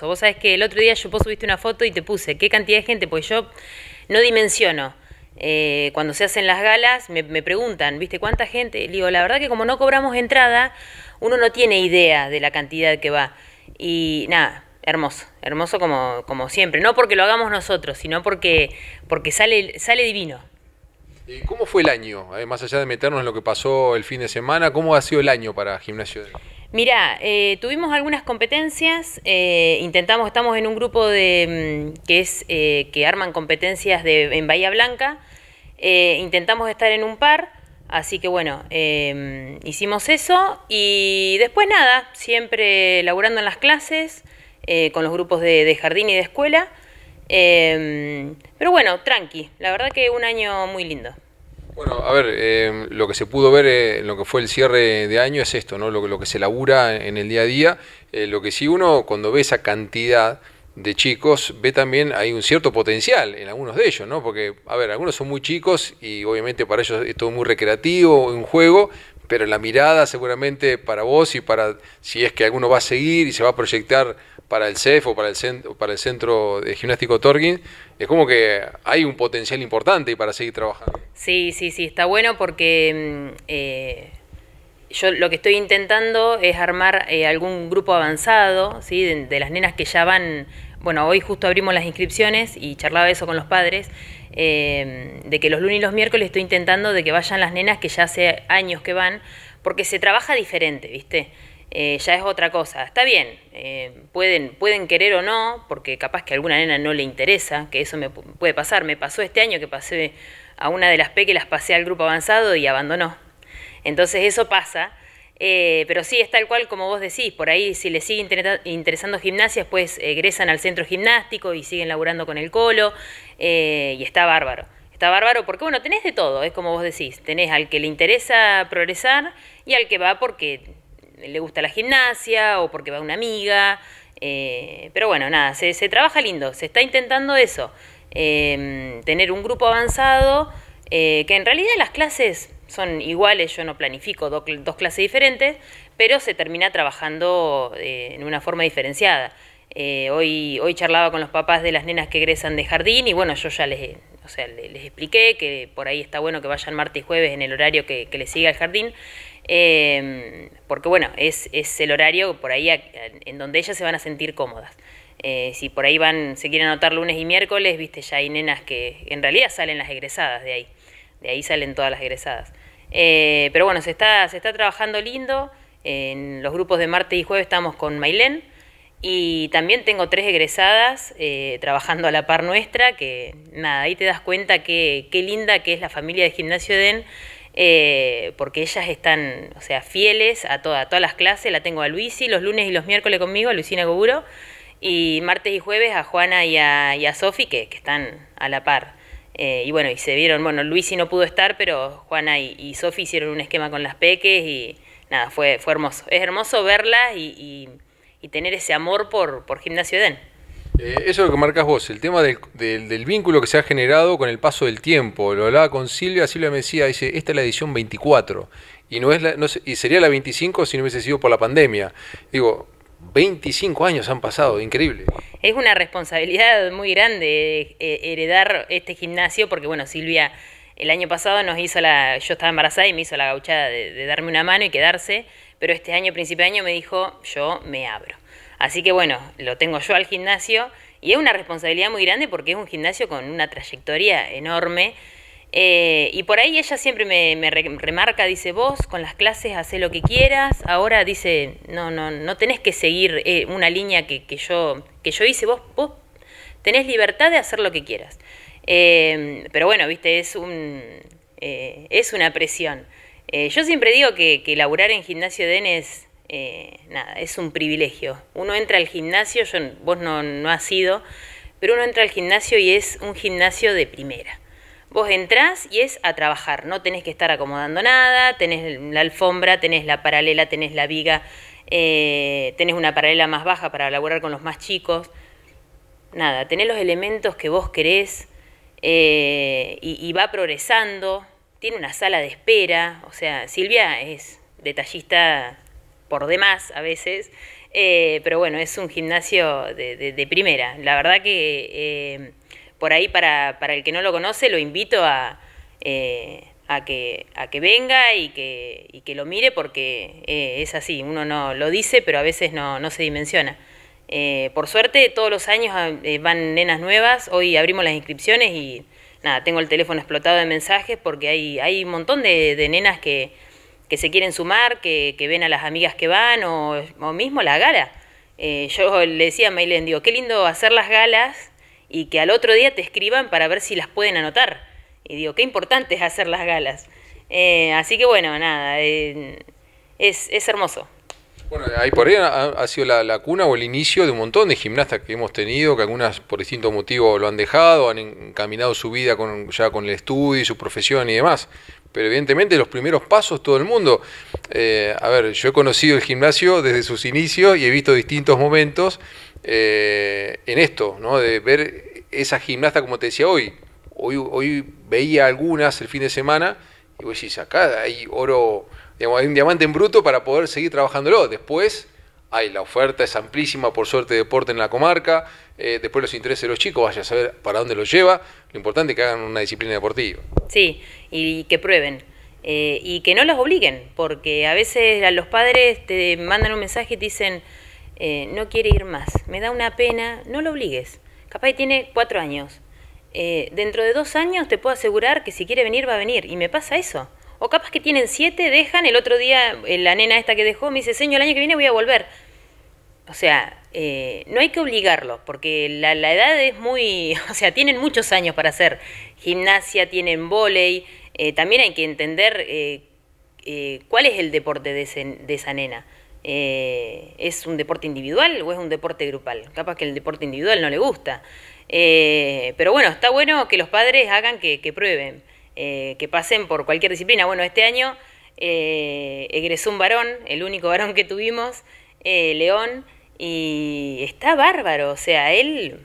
Vos sabés que el otro día yo vos subiste una foto y te puse qué cantidad de gente, pues yo no dimensiono. Eh, cuando se hacen las galas me, preguntan, ¿viste cuánta gente? Le digo, la verdad que como no cobramos entrada, uno no tiene idea de la cantidad que va. Y nada, hermoso, hermoso como, siempre. No porque lo hagamos nosotros, sino porque, porque sale, sale divino. ¿Cómo fue el año? Eh, más allá de meternos en lo que pasó el fin de semana, ¿cómo ha sido el año para Gimnasio de... Mira, eh, tuvimos algunas competencias, eh, intentamos, estamos en un grupo de, mm, que es eh, que arman competencias en Bahía Blanca, intentamos estar en un par, así que bueno, em, hicimos eso y después nada, siempre laburando en las clases, con los grupos de, de, jardín y de escuela, em, pero bueno, tranqui, la verdad que un año muy lindo. Bueno, a ver, eh, lo que se pudo ver eh, en lo que fue el cierre de año es esto, ¿no? Lo, lo que se labura en el día a día. Eh, lo que sí uno, cuando ve esa cantidad de chicos, ve también hay un cierto potencial en algunos de ellos, ¿no? Porque, a ver, algunos son muy chicos y obviamente para ellos es todo muy recreativo, un juego, pero la mirada seguramente para vos y para si es que alguno va a seguir y se va a proyectar para el CEF o para el centro, para el centro de gimnástico Torquín, es como que hay un potencial importante para seguir trabajando. Sí, sí, sí, está bueno porque mm, eh, yo lo que estoy intentando es armar eh, algún grupo avanzado, ¿sí? De, de las nenas que ya van, bueno, hoy justo abrimos las inscripciones y charlaba eso con los padres. Em, de que los lunes y los miércoles estoy intentando de que vayan las nenas que ya hace años que van, porque se trabaja diferente, ¿viste? Eh, ya es otra cosa. Está bien, eh, pueden, pueden querer o no, porque capaz que a alguna nena no le interesa, que eso me puede pasar. Me pasó este año que pasé a una de las P que las pasé al grupo avanzado y abandonó. Entonces eso pasa, eh, pero sí, es tal cual como vos decís, por ahí si les sigue interesando gimnasias pues eh, egresan al centro gimnástico y siguen laburando con el colo eh, y está bárbaro. Está bárbaro porque, bueno, tenés de todo, es como vos decís, tenés al que le interesa progresar y al que va porque le gusta la gimnasia o porque va una amiga. pero bueno, nada, se, trabaja lindo, se está intentando eso, tener un grupo avanzado, que en realidad las clases son iguales, yo no planifico dos clases diferentes, pero se termina trabajando eh, en una forma diferenciada. Eh, hoy, hoy charlaba con los papás de las nenas que egresan de jardín y bueno, yo ya les, o sea, les, expliqué que por ahí está bueno que vayan martes y jueves en el horario que, les siga el jardín, em, porque bueno, es, el horario por ahí en donde ellas se van a sentir cómodas. Eh, si por ahí van, se quieren anotar lunes y miércoles, viste, ya hay nenas que en realidad salen las egresadas de ahí, de ahí salen todas las egresadas. Eh, pero bueno, se está, se está trabajando lindo. En los grupos de martes y jueves estamos con Mailén. Y también tengo tres egresadas eh, trabajando a la par nuestra, que nada, ahí te das cuenta que, qué linda que es la familia de Gimnasio Eden, eh, porque ellas están, o sea, fieles a, todas las clases. La tengo a Luisi los lunes y los miércoles conmigo, a Luisina Goburo y martes y jueves a Juana y a, y Sofi, que, que están a la par. Eh, y bueno, y se vieron, bueno, Luisi no pudo estar, pero Juana y, y Sofi hicieron un esquema con las peques y nada, fue, fue hermoso. Es hermoso verlas y, y, tener ese amor por, Gimnasio Eden. Eh, eso es lo que marcas vos, el tema del, vínculo que se ha generado con el paso del tiempo. Lo hablaba con Silvia, Silvia me decía, dice, esta es la edición 24 y no es no, y sería la 25 si no hubiese sido por la pandemia. Digo, 25 años han pasado, increíble. Es una responsabilidad muy grande eh, heredar este gimnasio, porque bueno, Silvia el año pasado nos hizo la, yo estaba embarazada y me hizo la gauchada de darme una mano y quedarse, pero este año, principio de año, me dijo, yo me abro. Así que bueno, lo tengo yo al gimnasio y es una responsabilidad muy grande porque es un gimnasio con una trayectoria enorme eh, y por ahí ella siempre me, remarca, dice, vos con las clases hacé lo que quieras, ahora dice, no, no, no tenés que seguir eh, una línea que, yo, que yo hice, vos, vos tenés libertad de hacer lo que quieras. Em, pero bueno, viste, es, un, eh, es una presión. yo siempre digo que, que laburar en gimnasio de es, nada, es un privilegio. Uno entra al gimnasio, yo, vos no, no has ido, pero uno entra al gimnasio y es un gimnasio de primera. Vos entrás y es a trabajar, no tenés que estar acomodando nada, tenés la alfombra, tenés la paralela, tenés la viga, eh, tenés una paralela más baja para laburar con los más chicos. Nada, tenés los elementos que vos querés eh, y, va progresando. Tiene una sala de espera, o sea, Silvia es detallista por demás a veces, eh, pero bueno, es un gimnasio de, primera. La verdad que por ahí para, para el que no lo conoce, lo invito a, eh, a, que, a que venga y que, y que lo mire porque eh, es así, uno no lo dice, pero a veces no, no se dimensiona. Eh, por suerte, todos los años ah, van nenas nuevas, hoy abrimos las inscripciones y nada, tengo el teléfono explotado de mensajes porque hay, hay un montón de, nenas que, que se quieren sumar, que, que, ven a las amigas que van o, o mismo la gala. yo le decía a Maylen, digo, qué lindo hacer las galas y que al otro día te escriban para ver si las pueden anotar. Y digo, qué importante es hacer las galas. Eh, así que bueno, nada, eh, es, es hermoso. Bueno, ahí por ahí ha, sido la, cuna o el inicio de un montón de gimnastas que hemos tenido, que algunas por distintos motivos lo han dejado, han encaminado su vida con, ya con el estudio y su profesión y demás pero evidentemente los primeros pasos todo el mundo. Eh, a ver, yo he conocido el gimnasio desde sus inicios y he visto distintos momentos eh, en esto, ¿no? De ver esa gimnasta como te decía hoy. Hoy, hoy veía algunas el fin de semana y vos decís, acá hay oro, digamos, hay un diamante en bruto para poder seguir trabajándolo. Después hay la oferta es amplísima, por suerte, deporte en la comarca. Eh, después los intereses de los chicos, vaya a saber para dónde los lleva. Lo importante es que hagan una disciplina deportiva. Sí, y que prueben. Eh, y que no los obliguen, porque a veces a los padres te mandan un mensaje y te dicen, eh, no quiere ir más, me da una pena, no lo obligues. Capaz que tiene cuatro años. dentro de dos años te puedo asegurar que si quiere venir va a venir. Y me pasa eso. O capaz que tienen siete, dejan, el otro día eh, la nena esta que dejó me dice, señor, el año que viene voy a volver. O sea, eh, no hay que obligarlos, porque la, edad es muy, o sea, tienen muchos años para hacer gimnasia, tienen volei, eh, también hay que entender cuál es el deporte de, esa nena. ¿Es un deporte individual o es un deporte grupal? Capaz que el deporte individual no le gusta. pero bueno, está bueno que los padres hagan que prueben. Eh, que pasen por cualquier disciplina. Bueno, este año eh, egresó un varón, el único varón que tuvimos, eh, León, y está bárbaro, o sea, él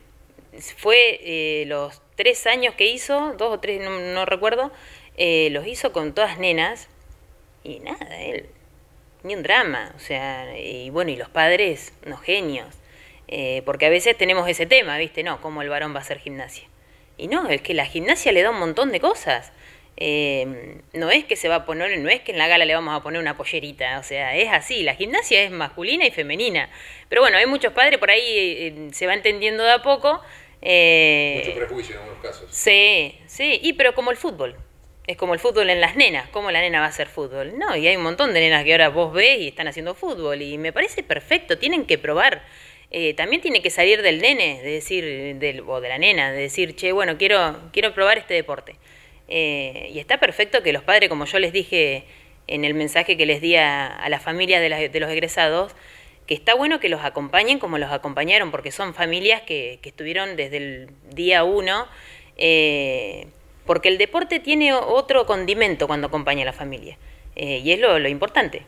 fue los tres años que hizo, dos o tres, no, recuerdo, los hizo con todas nenas, y nada, él, ni un drama, o sea, y bueno, y los padres, unos genios. porque a veces tenemos ese tema, ¿viste? No, cómo el varón va a hacer gimnasia. Y no, es que la gimnasia le da un montón de cosas. Em, no es que se va a poner, no es que en la gala le vamos a poner una pollerita, o sea, es así, la gimnasia es masculina y femenina. Pero bueno, hay muchos padres, por ahí eh, se va entendiendo de a poco. Eh, Mucho prejuicio en algunos casos. Sí, sí, y pero como el fútbol. Es como el fútbol en las nenas, ¿cómo la nena va a hacer fútbol? No, y hay un montón de nenas que ahora vos ves y están haciendo fútbol y me parece perfecto, tienen que probar. Eh, también tiene que salir del nene, de decir, del, o de la nena, de decir, che, bueno, quiero, quiero probar este deporte. Eh, y está perfecto que los padres, como yo les dije en el mensaje que les di a, la las familias de, los egresados, que está bueno que los acompañen como los acompañaron, porque son familias que, estuvieron desde el día uno, eh, porque el deporte tiene otro condimento cuando acompaña a la familia, y es lo importante.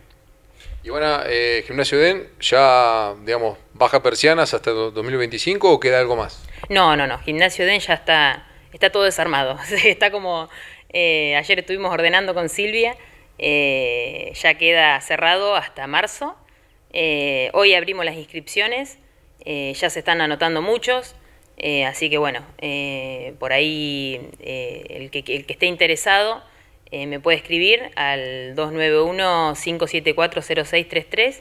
Y bueno, eh, Gimnasio Den, ya, digamos, baja persianas hasta 2025 o queda algo más? No, no, no. Gimnasio Den ya está, está todo desarmado. está como. Eh, ayer estuvimos ordenando con Silvia. Eh, ya queda cerrado hasta marzo. hoy abrimos las inscripciones. ya se están anotando muchos. así que bueno, por ahí el que, el que esté interesado eh, me puede escribir al 291-574-0633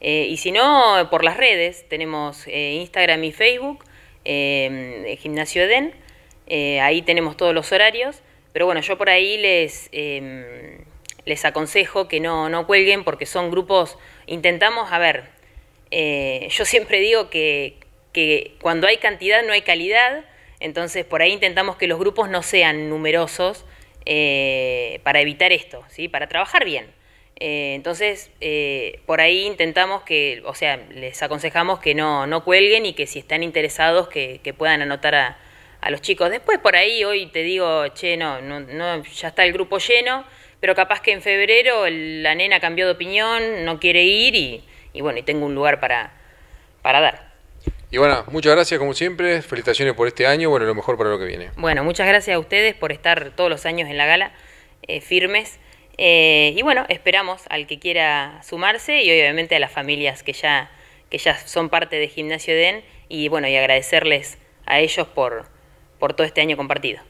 eh, y si no, por las redes, tenemos eh, Instagram y Facebook, Gimnasio Edén, ahí tenemos todos los horarios, pero bueno, yo por ahí les, em, les aconsejo que no, no cuelguen porque son grupos, intentamos, a ver, yo siempre digo que cuando hay cantidad no hay calidad, entonces por ahí intentamos que los grupos no sean numerosos, eh, para evitar esto, ¿sí? para trabajar bien. Eh, entonces, eh, por ahí intentamos que, o sea, les aconsejamos que no, no cuelguen y que si están interesados que, puedan anotar a, a, los chicos. Después por ahí hoy te digo, che, no, no, no, ya está el grupo lleno, pero capaz que en febrero la nena cambió de opinión, no quiere ir y, bueno, y tengo un lugar para, para dar. Y bueno, muchas gracias como siempre, felicitaciones por este año, bueno, lo mejor para lo que viene. Bueno, muchas gracias a ustedes por estar todos los años en la gala, eh, firmes. Eh, y bueno, esperamos al que quiera sumarse y obviamente a las familias que ya, que ya son parte de Gimnasio Den y bueno, y agradecerles a ellos por, por todo este año compartido.